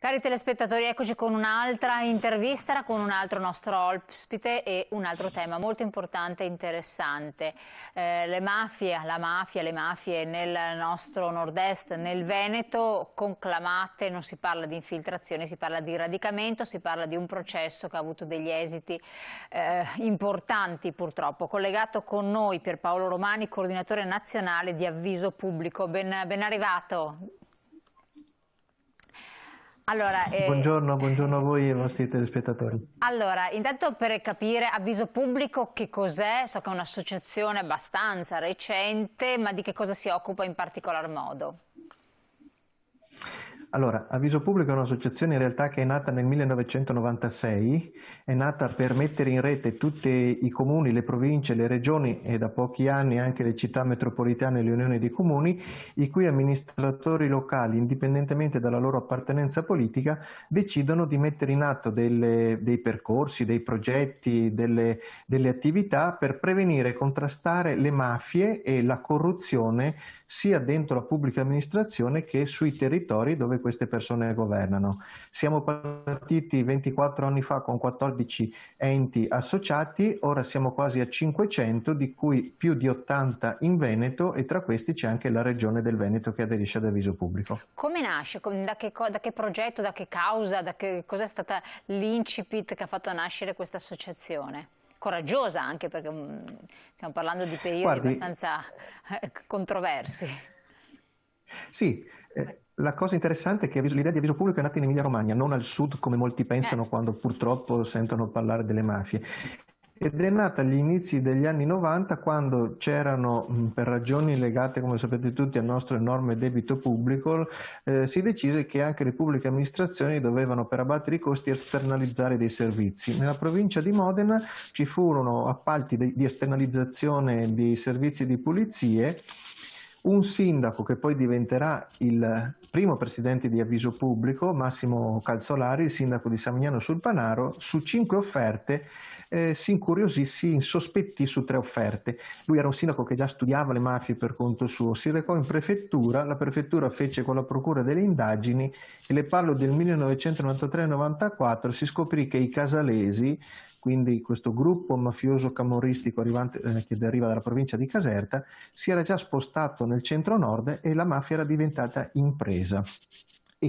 Cari telespettatori, eccoci con un'altra intervista con un altro nostro ospite e un altro tema molto importante e interessante. Eh, le mafie, la mafia, le mafie nel nostro nord-est, nel Veneto, conclamate, non si parla di infiltrazione, si parla di radicamento, si parla di un processo che ha avuto degli esiti eh, importanti purtroppo. Collegato con noi Pierpaolo Romani, coordinatore nazionale di avviso pubblico. ben, ben arrivato. Allora, eh... buongiorno, buongiorno, a voi e ai nostri telespettatori. Allora, intanto per capire, avviso pubblico che cos'è, so che è un'associazione abbastanza recente, ma di che cosa si occupa in particolar modo? Allora, Avviso Pubblico è un'associazione in realtà che è nata nel 1996, è nata per mettere in rete tutti i comuni, le province, le regioni e da pochi anni anche le città metropolitane e le unioni dei comuni, i cui amministratori locali, indipendentemente dalla loro appartenenza politica, decidono di mettere in atto delle, dei percorsi, dei progetti, delle, delle attività per prevenire e contrastare le mafie e la corruzione sia dentro la pubblica amministrazione che sui territori dove queste persone governano. Siamo partiti 24 anni fa con 14 enti associati, ora siamo quasi a 500, di cui più di 80 in Veneto e tra questi c'è anche la regione del Veneto che aderisce ad avviso pubblico. Come nasce? Da che, da che progetto, da che causa, da che, cos'è stata l'incipit che ha fatto nascere questa associazione? coraggiosa anche perché mm, stiamo parlando di periodi Guardi, abbastanza eh, controversi. Sì, eh, la cosa interessante è che l'idea di avviso pubblico è nata in Emilia Romagna, non al sud come molti eh. pensano eh. quando purtroppo sentono parlare delle mafie ed è nata agli inizi degli anni 90 quando c'erano, per ragioni legate come sapete tutti al nostro enorme debito pubblico, eh, si decise che anche le pubbliche amministrazioni dovevano per abbattere i costi esternalizzare dei servizi. Nella provincia di Modena ci furono appalti di esternalizzazione dei servizi di pulizie un sindaco che poi diventerà il primo presidente di avviso pubblico, Massimo Calzolari, il sindaco di Samignano sul Panaro, su cinque offerte eh, si incuriosì, si insospettì su tre offerte. Lui era un sindaco che già studiava le mafie per conto suo, si recò in prefettura, la prefettura fece con la procura delle indagini e le parlo del 1993-94 si scoprì che i casalesi quindi questo gruppo mafioso camorristico arrivante, eh, che deriva dalla provincia di Caserta, si era già spostato nel centro-nord e la mafia era diventata impresa.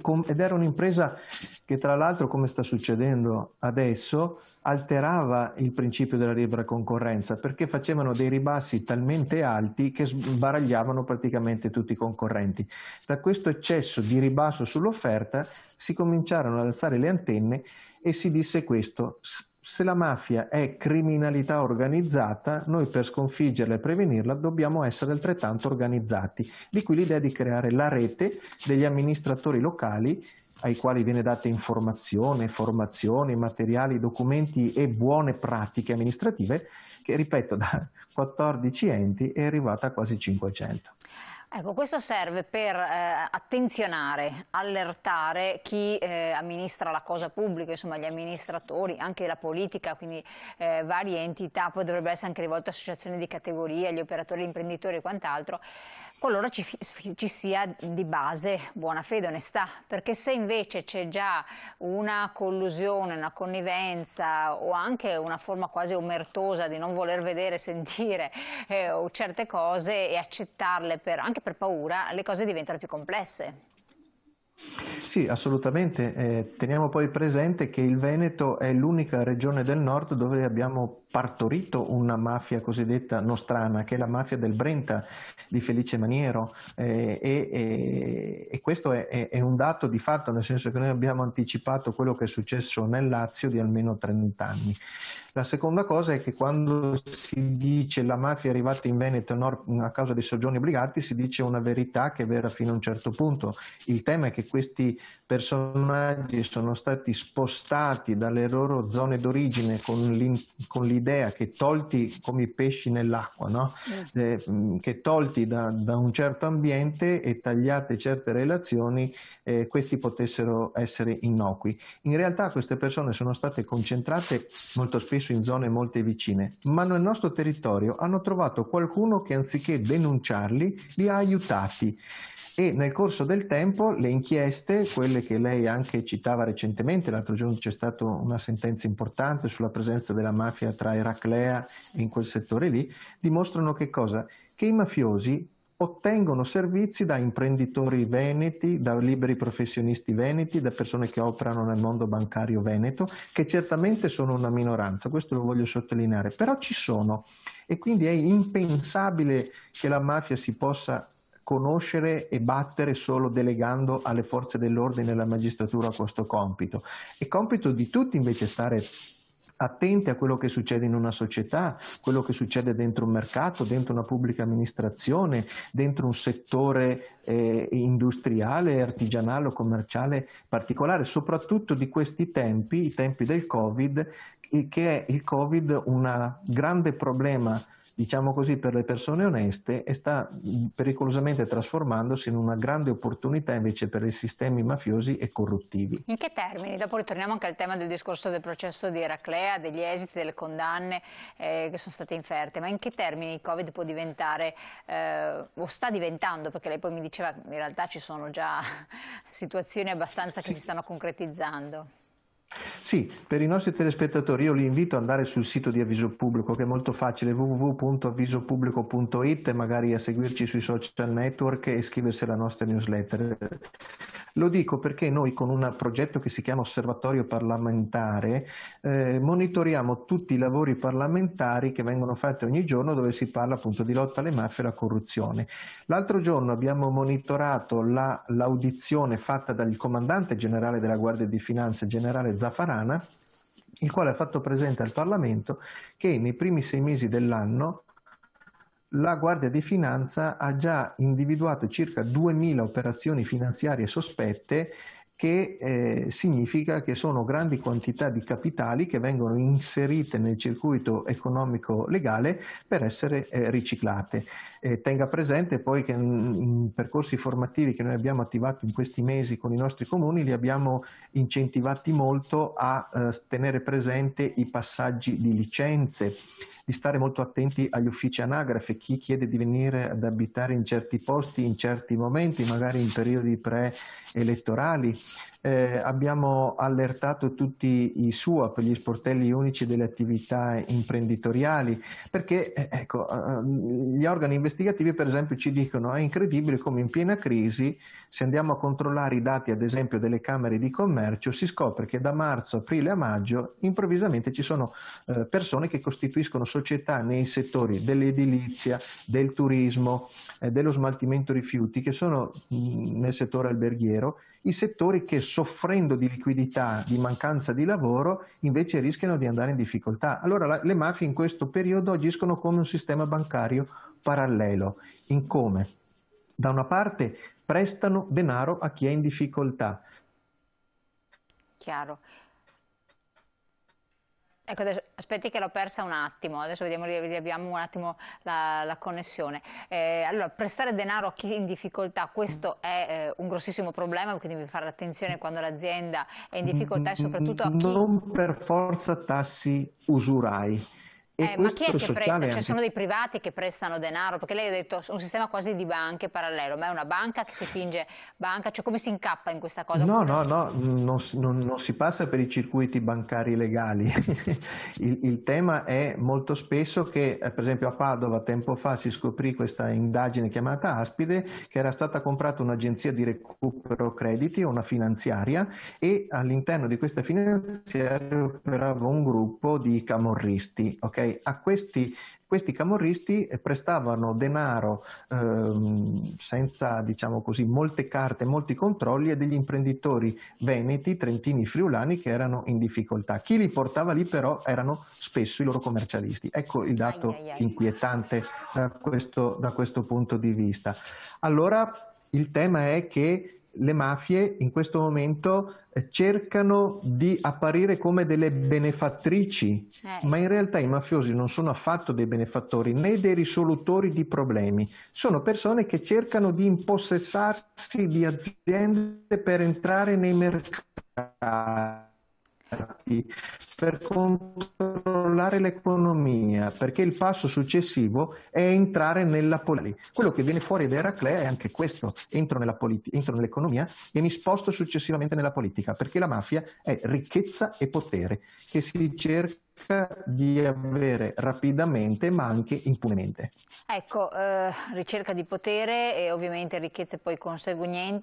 Com- ed era un'impresa che tra l'altro, come sta succedendo adesso, alterava il principio della libera concorrenza perché facevano dei ribassi talmente alti che sbaragliavano praticamente tutti i concorrenti. Da questo eccesso di ribasso sull'offerta si cominciarono ad alzare le antenne e si disse questo, se la mafia è criminalità organizzata, noi per sconfiggerla e prevenirla dobbiamo essere altrettanto organizzati. Di qui l'idea di creare la rete degli amministratori locali ai quali viene data informazione, formazione, materiali, documenti e buone pratiche amministrative, che ripeto da 14 enti è arrivata a quasi 500. Ecco, questo serve per eh, attenzionare, allertare chi eh, amministra la cosa pubblica, insomma gli amministratori, anche la politica, quindi eh, varie entità, poi dovrebbe essere anche rivolto a associazioni di categoria, agli operatori, agli imprenditori e quant'altro, qualora ci, ci, sia di base buona fede, e onestà, perché se invece c'è già una collusione, una connivenza o anche una forma quasi omertosa di non voler vedere, sentire eh, certe cose e accettarle per, anche per paura, le cose diventano più complesse. Sì, assolutamente. Eh, teniamo poi presente che il Veneto è l'unica regione del nord dove abbiamo partorito una mafia cosiddetta nostrana, che è la mafia del Brenta di Felice Maniero eh, e, e, questo è, è, è, un dato di fatto, nel senso che noi abbiamo anticipato quello che è successo nel Lazio di almeno 30 anni. La seconda cosa è che quando si dice la mafia è arrivata in Veneto a causa dei soggiorni obbligati, si dice una verità che è vera fino a un certo punto. Il tema è che questi personaggi sono stati spostati dalle loro zone d'origine con l'idea l'idea che tolti come i pesci nell'acqua, no? Certo. eh, mm, che tolti da, da, un certo ambiente e tagliate certe relazioni, eh, questi potessero essere innocui. In realtà queste persone sono state concentrate molto spesso in zone molto vicine, ma nel nostro territorio hanno trovato qualcuno che anziché denunciarli li ha aiutati e nel corso del tempo le inchieste, quelle che lei anche citava recentemente, l'altro giorno c'è stata una sentenza importante sulla presenza della mafia tra Eraclea in quel settore lì, dimostrano che cosa? Che i mafiosi ottengono servizi da imprenditori veneti, da liberi professionisti veneti, da persone che operano nel mondo bancario veneto, che certamente sono una minoranza, questo lo voglio sottolineare, però ci sono e quindi è impensabile che la mafia si possa conoscere e battere solo delegando alle forze dell'ordine e alla magistratura questo compito. È compito di tutti invece stare attenti a quello che succede in una società, quello che succede dentro un mercato, dentro una pubblica amministrazione, dentro un settore eh, industriale, artigianale o commerciale particolare, soprattutto di questi tempi, i tempi del Covid, che è il Covid un grande problema diciamo così, per le persone oneste e sta mm, pericolosamente trasformandosi in una grande opportunità invece per i sistemi mafiosi e corruttivi. In che termini? Dopo ritorniamo anche al tema del discorso del processo di Eraclea, degli esiti, delle condanne eh, che sono state inferte, ma in che termini il Covid può diventare, eh, o sta diventando, perché lei poi mi diceva che in realtà ci sono già situazioni abbastanza che sì. si stanno concretizzando? Sì, per i nostri telespettatori io li invito ad andare sul sito di Avviso Pubblico che è molto facile www.avvisopubblico.it e magari a seguirci sui social network e iscriversi alla nostra newsletter. Lo dico perché noi con un progetto che si chiama Osservatorio parlamentare eh, monitoriamo tutti i lavori parlamentari che vengono fatti ogni giorno dove si parla appunto di lotta alle mafie e alla corruzione. L'altro giorno abbiamo monitorato l'audizione fatta dal comandante generale della Guardia di Finanza, generale Zafarana, il quale ha fatto presente al Parlamento che nei primi sei mesi dell'anno la Guardia di Finanza ha già individuato circa 2.000 operazioni finanziarie sospette che eh, significa che sono grandi quantità di capitali che vengono inserite nel circuito economico legale per essere eh, riciclate eh, tenga presente poi che in percorsi formativi che noi abbiamo attivato in questi mesi con i nostri comuni li abbiamo incentivati molto a eh, tenere presente i passaggi di licenze, di stare molto attenti agli uffici anagrafe, chi chiede di venire ad abitare in certi posti, in certi momenti, magari in periodi pre-elettorali. Eh, abbiamo allertato tutti i SUAP, gli sportelli unici delle attività imprenditoriali, perché eh, ecco, eh, gli organi investigativi investigativi per esempio ci dicono che è incredibile come in piena crisi, se andiamo a controllare i dati ad esempio delle Camere di Commercio, si scopre che da marzo, aprile a maggio improvvisamente ci sono eh, persone che costituiscono società nei settori dell'edilizia, del turismo, eh, dello smaltimento rifiuti, che sono mh, mm, nel settore alberghiero, i settori che soffrendo di liquidità, di mancanza di lavoro, invece rischiano di andare in difficoltà. Allora la, le mafie in questo periodo agiscono come un sistema bancario parallelo in come da una parte prestano denaro a chi è in difficoltà. Chiaro. Ecco, adesso, aspetti che l'ho persa un attimo, adesso vediamo, riabbiamo un attimo la, la connessione. Eh, allora, prestare denaro a chi è in difficoltà, questo è eh, un grossissimo problema, quindi devi fare attenzione quando l'azienda è in difficoltà e soprattutto a chi... Non per forza tassi usurai eh, ma chi è che presta? Cioè, sono dei privati che prestano denaro? Perché lei ha detto un sistema quasi di banche parallelo, ma è una banca che si finge banca, cioè come si incappa in questa cosa? No, no, no, non, non, non si passa per i circuiti bancari legali. il, il, tema è molto spesso che, eh, per esempio a Padova tempo fa si scoprì questa indagine chiamata Aspide, che era stata comprata un'agenzia di recupero crediti, una finanziaria, e all'interno di questa finanziaria operava un gruppo di camorristi, ok? okay, a questi, questi camorristi eh, prestavano denaro ehm, senza diciamo così, molte carte, molti controlli a degli imprenditori veneti, trentini, friulani che erano in difficoltà. Chi li portava lì però erano spesso i loro commercialisti. Ecco il dato ai, ai, ai. inquietante da questo, da questo punto di vista. Allora il tema è che le mafie in questo momento eh, cercano di apparire come delle benefattrici, eh. ma in realtà i mafiosi non sono affatto dei benefattori né dei risolutori di problemi, sono persone che cercano di impossessarsi di aziende per entrare nei mercati per controllare l'economia, perché il passo successivo è entrare nella politica. Quello che viene fuori da Eraclea è anche questo, entro, nell'economia e mi sposto successivamente nella politica, perché la mafia è ricchezza e potere che si cerca di avere rapidamente ma anche impunemente. Ecco, eh, ricerca di potere e ovviamente ricchezze poi conseguenti,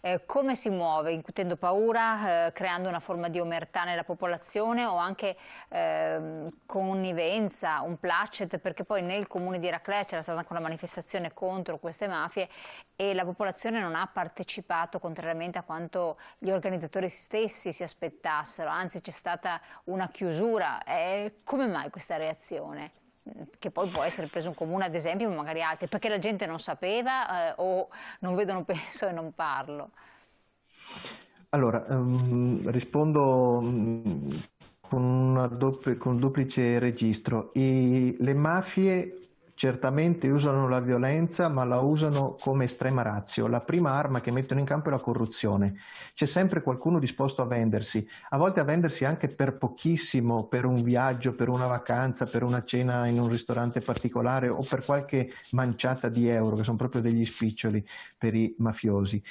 eh, come si muove? Incutendo paura, eh, creando una forma di omertà nella popolazione o anche ehm, connivenza, un placet, perché poi nel comune di Eraclea c'era stata anche una manifestazione contro queste mafie e la popolazione non ha partecipato contrariamente a quanto gli organizzatori stessi si aspettassero, anzi c'è stata una chiusura chiusura. Eh, come mai questa reazione? Mm, che poi può essere preso in comune ad esempio, ma magari altri, perché la gente non sapeva eh, o non vedo, non penso e non parlo? Allora, um, rispondo um, con, doppl- con, un duplice registro. I, le mafie Certamente usano la violenza, ma la usano come estrema razio. La prima arma che mettono in campo è la corruzione. C'è sempre qualcuno disposto a vendersi, a volte a vendersi anche per pochissimo, per un viaggio, per una vacanza, per una cena in un ristorante particolare o per qualche manciata di euro, che sono proprio degli spiccioli per i mafiosi.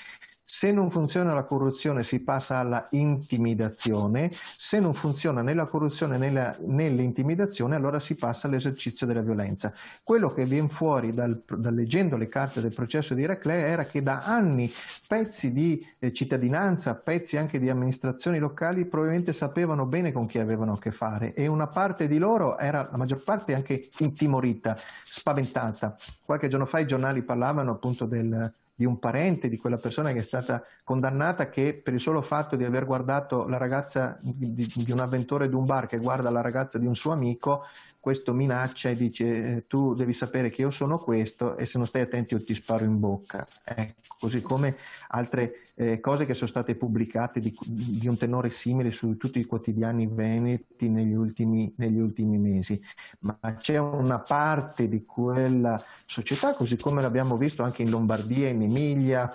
Se non funziona la corruzione si passa alla intimidazione, se non funziona né la corruzione né, nell'intimidazione allora si passa all'esercizio della violenza. Quello che viene fuori dal, dal, leggendo le carte del processo di Eraclea era che da anni pezzi di eh, cittadinanza, pezzi anche di amministrazioni locali probabilmente sapevano bene con chi avevano a che fare e una parte di loro era la maggior parte anche intimorita, spaventata. Qualche giorno fa i giornali parlavano appunto del di un parente di quella persona che è stata condannata che per il solo fatto di aver guardato la ragazza di, di un avventore di un bar che guarda la ragazza di un suo amico, questo minaccia e dice eh, tu devi sapere che io sono questo e se non stai attento io ti sparo in bocca. Ecco, così come altre eh, cose che sono state pubblicate di, di, un tenore simile su tutti i quotidiani veneti negli ultimi, negli ultimi mesi, ma c'è una parte di quella società, così come l'abbiamo visto anche in Lombardia, in Emilia,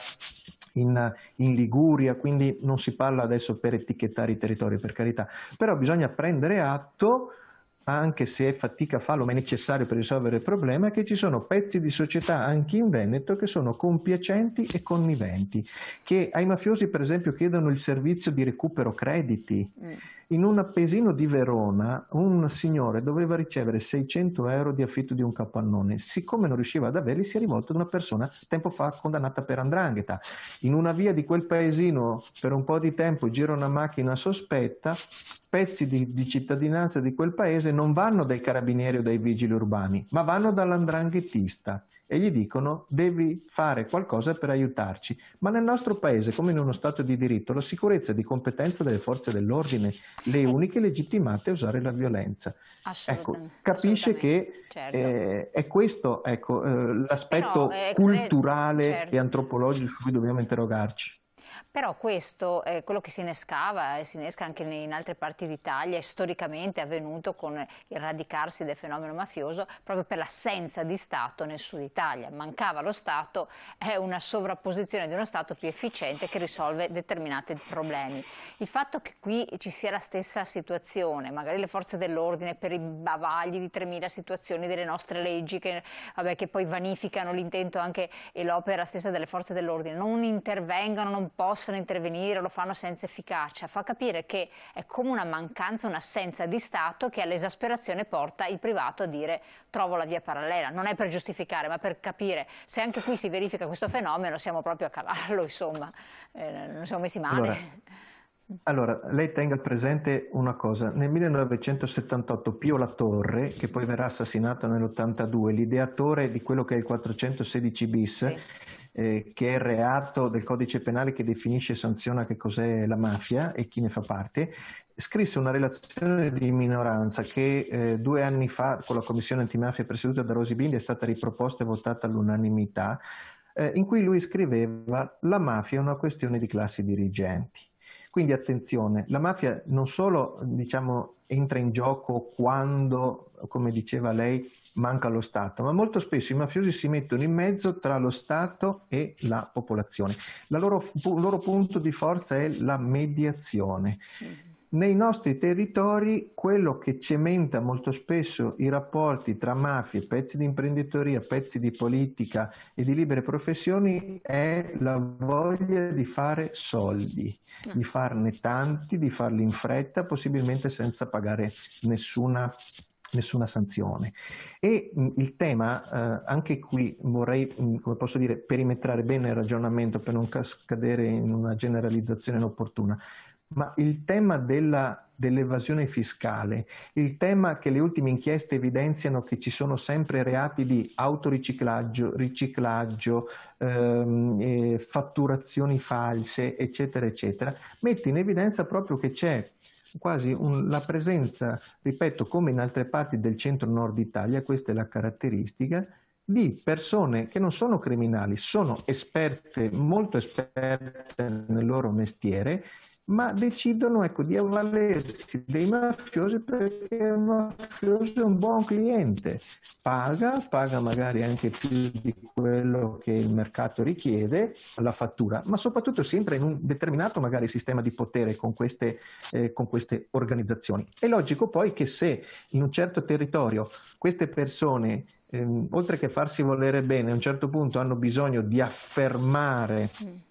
in, in, Liguria, quindi non si parla adesso per etichettare i territori, per carità, però bisogna prendere atto anche se è fatica a farlo, ma è necessario per risolvere il problema, che ci sono pezzi di società anche in Veneto che sono compiacenti e conniventi, che ai mafiosi per esempio chiedono il servizio di recupero crediti. Mm in un appesino di Verona un signore doveva ricevere 600 euro di affitto di un capannone. Siccome non riusciva ad averli, si è rivolto ad una persona tempo fa condannata per andrangheta. In una via di quel paesino per un po' di tempo gira una macchina sospetta, pezzi di, di cittadinanza di quel paese non vanno dai carabinieri o dai vigili urbani, ma vanno dall'andranghetista e gli dicono devi fare qualcosa per aiutarci. Ma nel nostro paese, come in uno Stato di diritto, la sicurezza è di competenza delle forze dell'ordine, le eh. uniche legittimate a usare la violenza. Ecco, capisce che certo. eh, è questo ecco, eh, l'aspetto Però, eh, eh culturale certo. e antropologico su cui dobbiamo interrogarci. Però questo, è quello che si innescava e si innesca anche in altre parti d'Italia, è storicamente avvenuto con il radicarsi del fenomeno mafioso proprio per l'assenza di Stato nel sud Italia. Mancava lo Stato, è una sovrapposizione di uno Stato più efficiente che risolve determinati problemi. Il fatto che qui ci sia la stessa situazione, magari le forze dell'ordine per i bavagli di 3.000 situazioni delle nostre leggi che, vabbè, che poi vanificano l'intento anche e l'opera stessa delle forze dell'ordine, non intervengano, non possono possono intervenire o lo fanno senza efficacia, fa capire che è come una mancanza, un'assenza di Stato che all'esasperazione porta il privato a dire trovo la via parallela. Non è per giustificare, ma per capire se anche qui si verifica questo fenomeno siamo proprio a cavallo, insomma, eh, non siamo messi male. Allora. Allora, lei tenga presente una cosa. Nel 1978 Pio La Torre, che poi verrà assassinato nell'82, l'ideatore di quello che è il 416 bis, sì. eh, che è il reato del codice penale che definisce e sanziona che cos'è la mafia e chi ne fa parte, scrisse una relazione di minoranza che eh, due anni fa con la commissione antimafia presieduta da Rosi Bindi è stata riproposta e votata all'unanimità, eh, in cui lui scriveva la mafia è una questione di classi dirigenti. Quindi attenzione, la mafia non solo diciamo, entra in gioco quando, come diceva lei, manca lo Stato, ma molto spesso i mafiosi si mettono in mezzo tra lo Stato e la popolazione. La loro, il loro punto di forza è la mediazione. Nei nostri territori quello che cementa molto spesso i rapporti tra mafie, pezzi di imprenditoria, pezzi di politica e di libere professioni è la voglia di fare soldi, di farne tanti, di farli in fretta, possibilmente senza pagare nessuna nessuna sanzione. E il tema, eh, anche qui vorrei, come posso dire, perimetrare bene il ragionamento per non cadere in una generalizzazione inopportuna. Ma il tema della, dell'evasione fiscale, il tema che le ultime inchieste evidenziano che ci sono sempre reati di autoriciclaggio, riciclaggio, eh, fatturazioni false, eccetera, eccetera, mette in evidenza proprio che c'è quasi un, la presenza, ripeto, come in altre parti del centro-nord Italia, questa è la caratteristica, di persone che non sono criminali, sono esperte, molto esperte nel loro mestiere ma decidono ecco, di avvalersi dei mafiosi perché il mafioso è un buon cliente, paga, paga magari anche più di quello che il mercato richiede, la fattura, ma soprattutto sempre in un determinato magari sistema di potere con queste, eh, con queste organizzazioni. È logico poi che se in un certo territorio queste persone eh, oltre che farsi volere bene, a un certo punto hanno bisogno di affermare mm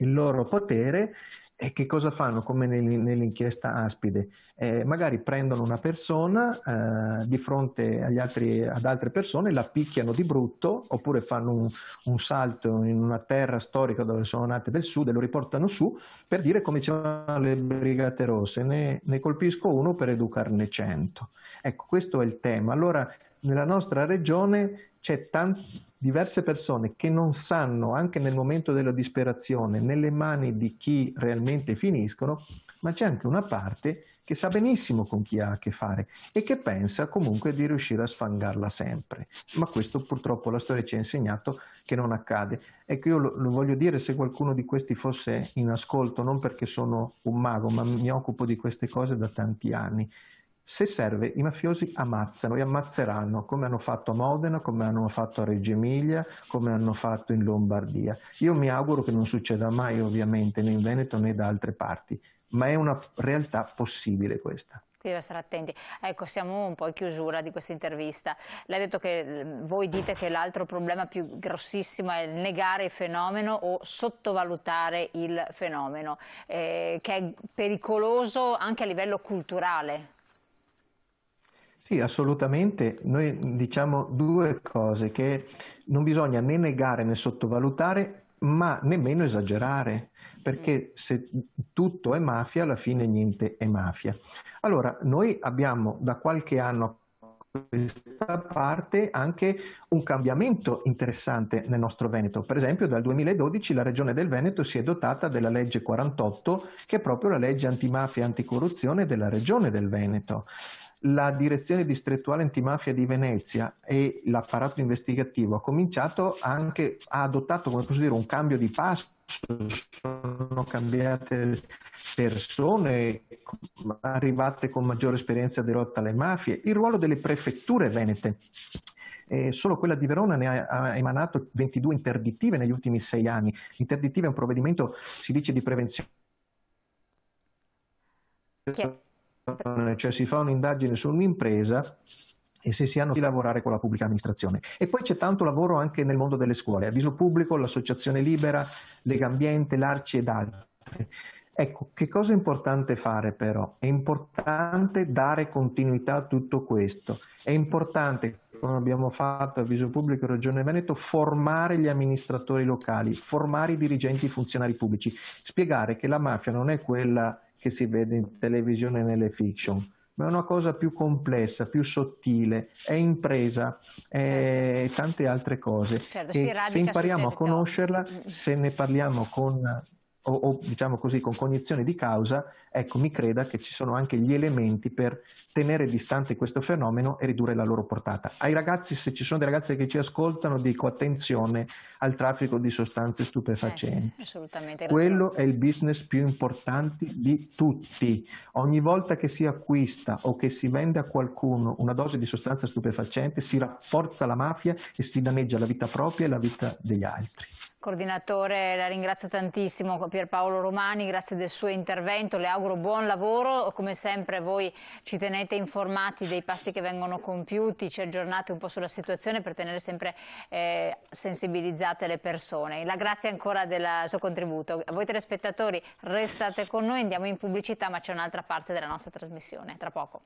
il loro potere e che cosa fanno come nell'inchiesta Aspide? Eh, magari prendono una persona eh, di fronte altri, ad altre persone, la picchiano di brutto oppure fanno un, un, salto in una terra storica dove sono nate del sud e lo riportano su per dire come dicevano le Brigate Rosse, ne, ne colpisco uno per educarne cento. Ecco, questo è il tema. Allora nella nostra regione c'è tante diverse persone che non sanno, anche nel momento della disperazione, nelle mani di chi realmente finiscono, ma c'è anche una parte che sa benissimo con chi ha a che fare e che pensa comunque di riuscire a sfangarla sempre. Ma questo purtroppo la storia ci ha insegnato che non accade. Ecco, io lo, lo voglio dire se qualcuno di questi fosse in ascolto, non perché sono un mago, ma mi occupo di queste cose da tanti anni. Se serve, i mafiosi ammazzano e ammazzeranno, come hanno fatto a Modena, come hanno fatto a Reggio Emilia, come hanno fatto in Lombardia. Io mi auguro che non succeda mai, ovviamente, né in Veneto né da altre parti, ma è una realtà possibile questa. Deve stare attenti. Ecco, siamo un po' in chiusura di questa intervista. Lei ha detto che voi dite che l'altro problema più grossissimo è negare il fenomeno o sottovalutare il fenomeno, eh, che è pericoloso anche a livello culturale. Sì, assolutamente. Noi diciamo due cose che non bisogna né negare né sottovalutare, ma nemmeno esagerare, perché mm. se tutto è mafia, alla fine niente è mafia. Allora, noi abbiamo da qualche anno questa parte anche un cambiamento interessante nel nostro Veneto. Per esempio dal 2012 la Regione del Veneto si è dotata della legge 48 che è proprio la legge antimafia e anticorruzione della Regione del Veneto la direzione distrettuale antimafia di Venezia e l'apparato investigativo ha cominciato anche, ha adottato come posso dire, un cambio di passo sono cambiate persone arrivate con maggiore esperienza di lotta alle mafie, il ruolo delle prefetture venete. Eh, solo quella di Verona ne ha, ha, emanato 22 interdittive negli ultimi sei anni. Interdittive è un provvedimento, si dice, di prevenzione. Chi cioè si fa un'indagine su un'impresa e se si hanno di lavorare con la pubblica amministrazione. E poi c'è tanto lavoro anche nel mondo delle scuole, avviso pubblico, l'associazione libera, Legambiente, l'Arci ed altri. Ecco, che cosa è importante fare però? È importante dare continuità a tutto questo. È importante, come abbiamo fatto a Viso Pubblico e Regione Veneto, formare gli amministratori locali, formare i dirigenti funzionari pubblici, spiegare che la mafia non è quella che si vede in televisione e nelle fiction, ma è una cosa più complessa, più sottile, è impresa, è tante altre cose. Certo, se impariamo a conoscerla, se ne parliamo con o, o, diciamo così con cognizione di causa, ecco mi creda che ci sono anche gli elementi per tenere distante questo fenomeno e ridurre la loro portata. Ai ragazzi, se ci sono dei ragazzi che ci ascoltano, dico attenzione al traffico di sostanze stupefacenti. Eh sì, assolutamente. Quello è il business più importante di tutti. Ogni volta che si acquista o che si vende a qualcuno una dose di sostanza stupefacente si rafforza la mafia e si danneggia la vita propria e la vita degli altri. Coordinatore, la ringrazio tantissimo Pierpaolo Romani, grazie del suo intervento, le auguro buon lavoro, come sempre voi ci tenete informati dei passi che vengono compiuti, ci aggiornate un po' sulla situazione per tenere sempre eh, sensibilizzate le persone. La grazie ancora del suo contributo. A voi telespettatori restate con noi, andiamo in pubblicità ma c'è un'altra parte della nostra trasmissione, tra poco.